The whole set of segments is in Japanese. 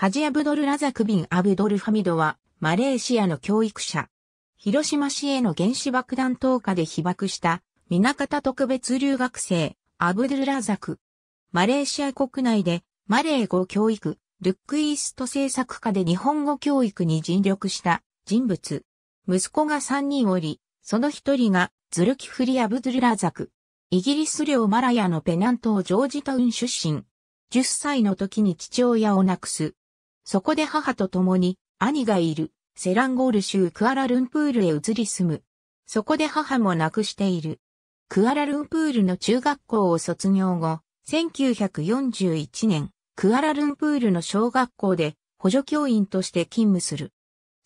ハジアブドルラザクビン・アブドルファミドは、マレーシアの教育者。広島市への原子爆弾投下で被爆した、水方特別留学生、アブドゥルラザク。マレーシア国内で、マレー語教育、ルックイースト政策下で日本語教育に尽力した人物。息子が3人おり、その一人がズルキフリ・アブドゥルラザク。イギリス領マラヤのペナンをジョージタウン出身。10歳の時に父親を亡くす。そこで母と共に、兄がいる、セランゴール州クアラルンプールへ移り住む。そこで母も亡くしている。クアラルンプールの中学校を卒業後、1941年、クアラルンプールの小学校で補助教員として勤務する。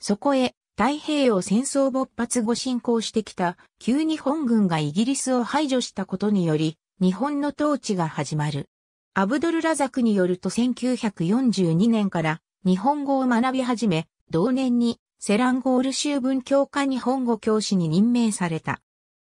そこへ、太平洋戦争勃発後侵攻してきた旧日本軍がイギリスを排除したことにより、日本の統治が始まる。アブドルラザクによると1942年から日本語を学び始め、同年にセランゴール州文教科日本語教師に任命された。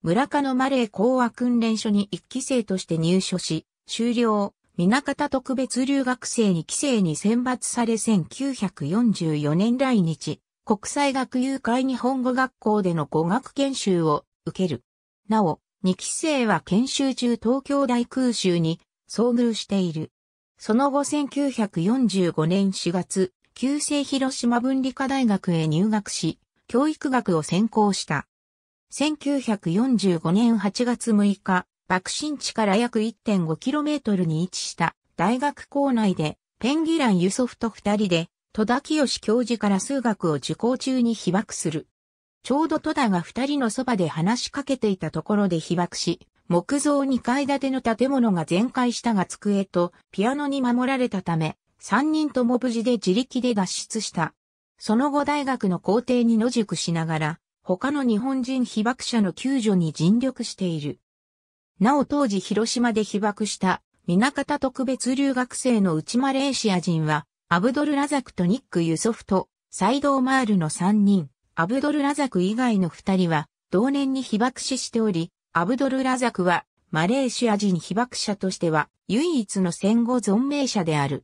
村下のマレー講和訓練所に1期生として入所し、終了、水方特別留学生2期生に選抜され1944年来日、国際学友会日本語学校での語学研修を受ける。なお、2期生は研修中東京大空襲に遭遇している。その後1945年4月、旧制広島文理科大学へ入学し、教育学を専攻した。1945年8月6日、爆心地から約 1.5km に位置した大学校内で、ペンギラン・ユソフと二人で、戸田清教授から数学を受講中に被爆する。ちょうど戸田が二人のそばで話しかけていたところで被爆し、木造2階建ての建物が全壊したが机とピアノに守られたため、3人とも無事で自力で脱出した。その後大学の校庭に野宿しながら、他の日本人被爆者の救助に尽力している。なお当時広島で被爆した南方特別留学生の内マレーシア人は、アブドルラザクとニック・ユソフト、サイド・オマールの3人、アブドルラザク以外の2人は、同年に被爆死しており、アブドルラザクは、マレーシア人被爆者としては、唯一の戦後存命者である。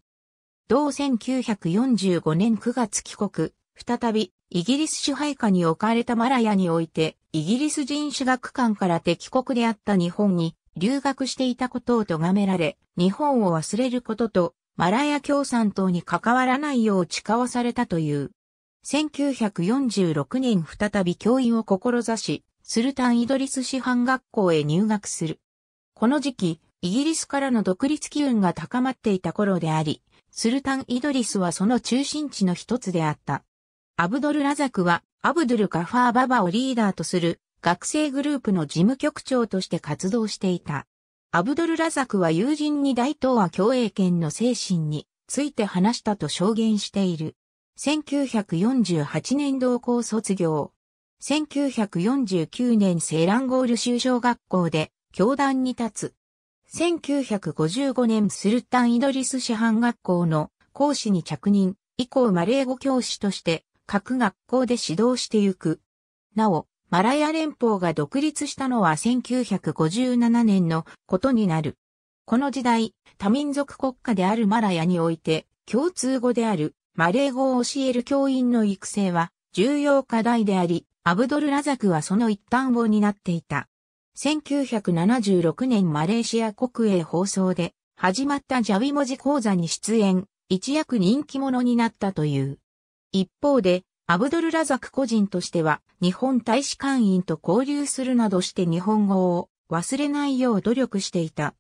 同1945年9月帰国、再び、イギリス支配下に置かれたマラヤにおいて、イギリス人種学館から敵国であった日本に、留学していたことを咎められ、日本を忘れることと、マラヤ共産党に関わらないよう誓わされたという。1946年再び教員を志し、スルタン・イドリス師範学校へ入学する。この時期、イギリスからの独立機運が高まっていた頃であり、スルタン・イドリスはその中心地の一つであった。アブドル・ラザクは、アブドル・ガファー・ババをリーダーとする学生グループの事務局長として活動していた。アブドル・ラザクは友人に大東亜共栄圏の精神について話したと証言している。1948年同校卒業。1949年セーランゴール修小学校で教壇に立つ。1955年スルタンイドリス師範学校の講師に着任、以降マレー語教師として各学校で指導してゆく。なお、マラヤ連邦が独立したのは1957年のことになる。この時代、多民族国家であるマラヤにおいて、共通語であるマレー語を教える教員の育成は重要課題であり、アブドルラザクはその一端を担っていた。1976年マレーシア国営放送で始まったジャビ文字講座に出演、一躍人気者になったという。一方で、アブドルラザク個人としては日本大使館員と交流するなどして日本語を忘れないよう努力していた。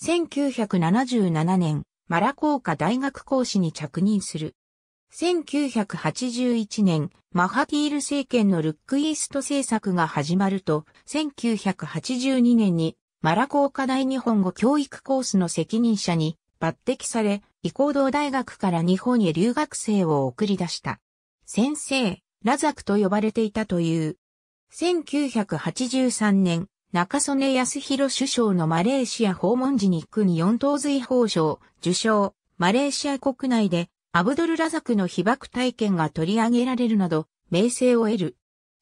1977年、マラコーカ大学講師に着任する。1981年、マハティール政権のルックイースト政策が始まると、1982年にマラコー大日本語教育コースの責任者に抜擢され、移行堂大学から日本へ留学生を送り出した。先生、ラザクと呼ばれていたという。1983年、中曽根康弘首相のマレーシア訪問時に国四等随法賞受賞、マレーシア国内でアブドルラザクの被爆体験が取り上げられるなど、名声を得る。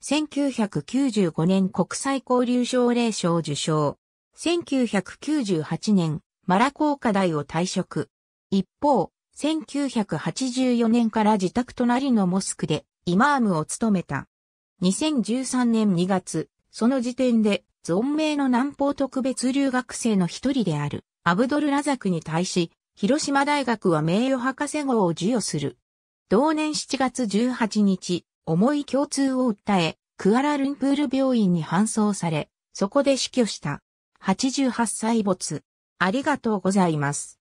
1995年国際交流奨励賞受賞。1998年、マラ工科大を退職。一方、1984年から自宅隣のモスクでイマームを務めた。2013年2月、その時点で存命の南方特別留学生の一人であるアブドルラザクに対し広島大学は名誉博士号を授与する。同年7月18日、重い共通を訴え、クアラルンプール病院に搬送され、そこで死去した。88歳没。ありがとうございます。